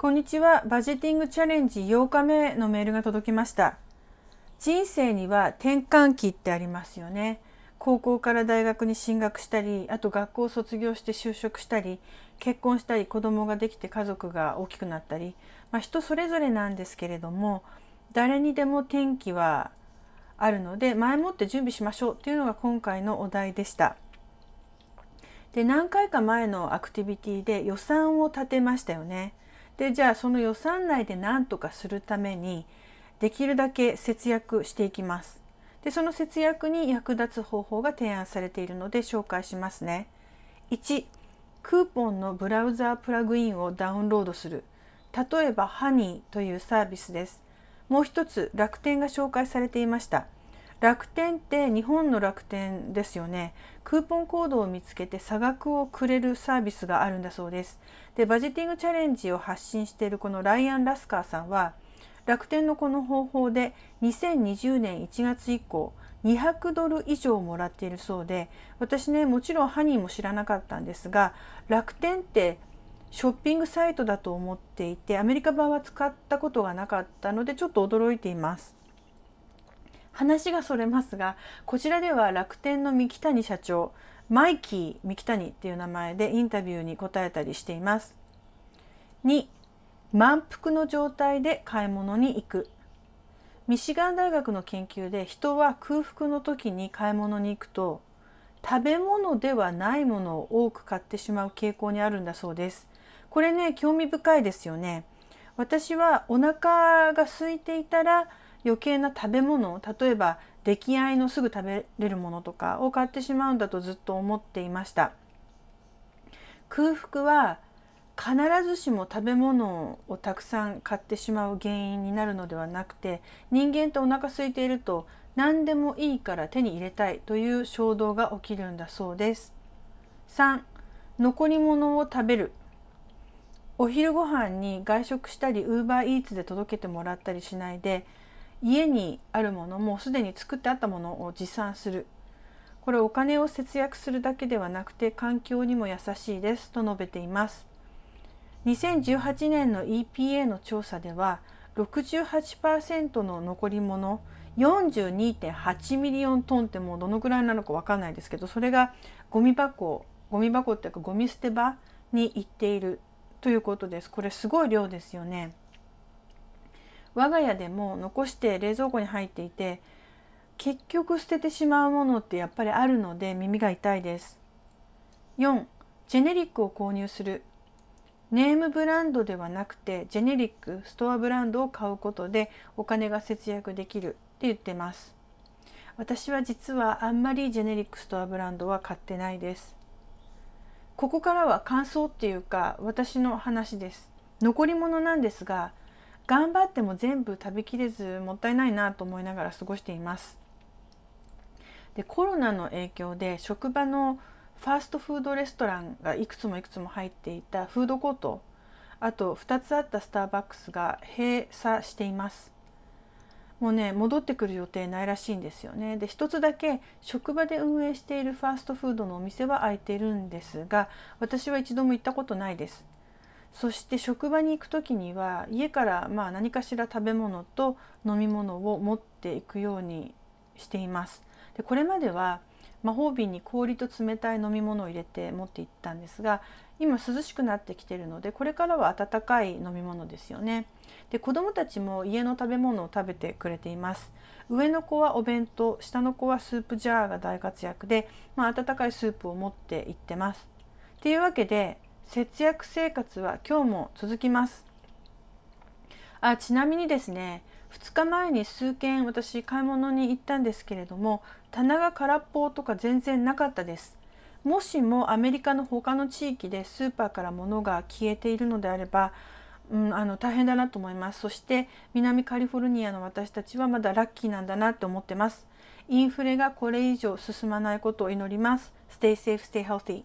こんにちは。バジェティングチャレンジ8日目のメールが届きました。人生には転換期ってありますよね。高校から大学に進学したり、あと学校を卒業して就職したり、結婚したり、子供ができて家族が大きくなったり、まあ、人それぞれなんですけれども、誰にでも転機はあるので、前もって準備しましょうっていうのが今回のお題でした。で、何回か前のアクティビティで予算を立てましたよね。でじゃあその予算内で何とかするためにできるだけ節約していきます。でその節約に役立つ方法が提案されているので紹介しますね。1クーポンのブラウザープラグインをダウンロードする例えば Honey というサービスです。もう一つ楽天が紹介されていました。楽天って日本の楽天ですよねクーポンコードを見つけて差額をくれるサービスがあるんだそうですでバジティングチャレンジを発信しているこのライアン・ラスカーさんは楽天のこの方法で2020年1月以降200ドル以上もらっているそうで私ねもちろんハニーも知らなかったんですが楽天ってショッピングサイトだと思っていてアメリカ版は使ったことがなかったのでちょっと驚いています。話がそれますがこちらでは楽天の三木谷社長マイキー三木谷っていう名前でインタビューに答えたりしています。2満腹の状態で買い物に行くミシガン大学の研究で人は空腹の時に買い物に行くと食べ物ではないものを多く買ってしまう傾向にあるんだそうです。これね興味深いですよね。私はお腹が空いていたら余計な食べ物例えば出来合いのすぐ食べれるものとかを買ってしまうんだとずっと思っていました空腹は必ずしも食べ物をたくさん買ってしまう原因になるのではなくて人間とお腹空いていると何でもいいから手に入れたいという衝動が起きるんだそうです3残り物を食べるお昼ご飯に外食したりウーバーイーツで届けてもらったりしないで家にあるものもうすでに作ってあったものを持参するこれお金を節約するだけではなくて環境にも優しいですと述べています2018年の EPA の調査では68%の残り物42.8ミリオントンってもうどのくらいなのか分かんないですけどそれがゴミ箱ゴミ箱っていうかゴミ捨て場に行っているということですこれすごい量ですよね。我が家でも残して冷蔵庫に入っていて結局捨ててしまうものってやっぱりあるので耳が痛いです。4. ジェネリックを購入するネームブランドではなくてジェネリックストアブランドを買うことでお金が節約できるって言ってます。私は実はあんまりジェネリックストアブランドは買ってないです。ここからは感想っていうか私の話です。残り物なんですが頑張っても全部食べきれずもったいないなと思いながら過ごしています。でコロナの影響で職場のファーストフードレストランがいくつもいくつも入っていたフードコートあと2つあったスターバックスが閉鎖していますもうね戻ってくる予定ないらしいんですよねで1つだけ職場で運営しているファーストフードのお店は開いてるんですが私は一度も行ったことないですそして職場に行く時には家からまあ何かしら食べ物と飲み物を持っていくようにしています。でこれまでは魔法瓶に氷と冷たい飲み物を入れて持っていったんですが今涼しくなってきているのでこれからは温かい飲み物ですよねで子どもたちも家の食べ物を食べてくれています上の子はお弁当下の子はスープジャーが大活躍で、まあ、温かいスープを持って行ってますっていうわけで節約生活は今日も続きますあちなみにですね2日前に数件私買い物に行ったんですけれども棚が空っぽとか全然なかったですもしもアメリカの他の地域でスーパーから物が消えているのであれば、うん、あの大変だなと思いますそして南カリフォルニアの私たちはまだラッキーなんだなって思ってますインフレがこれ以上進まないことを祈ります Stay safe, stay healthy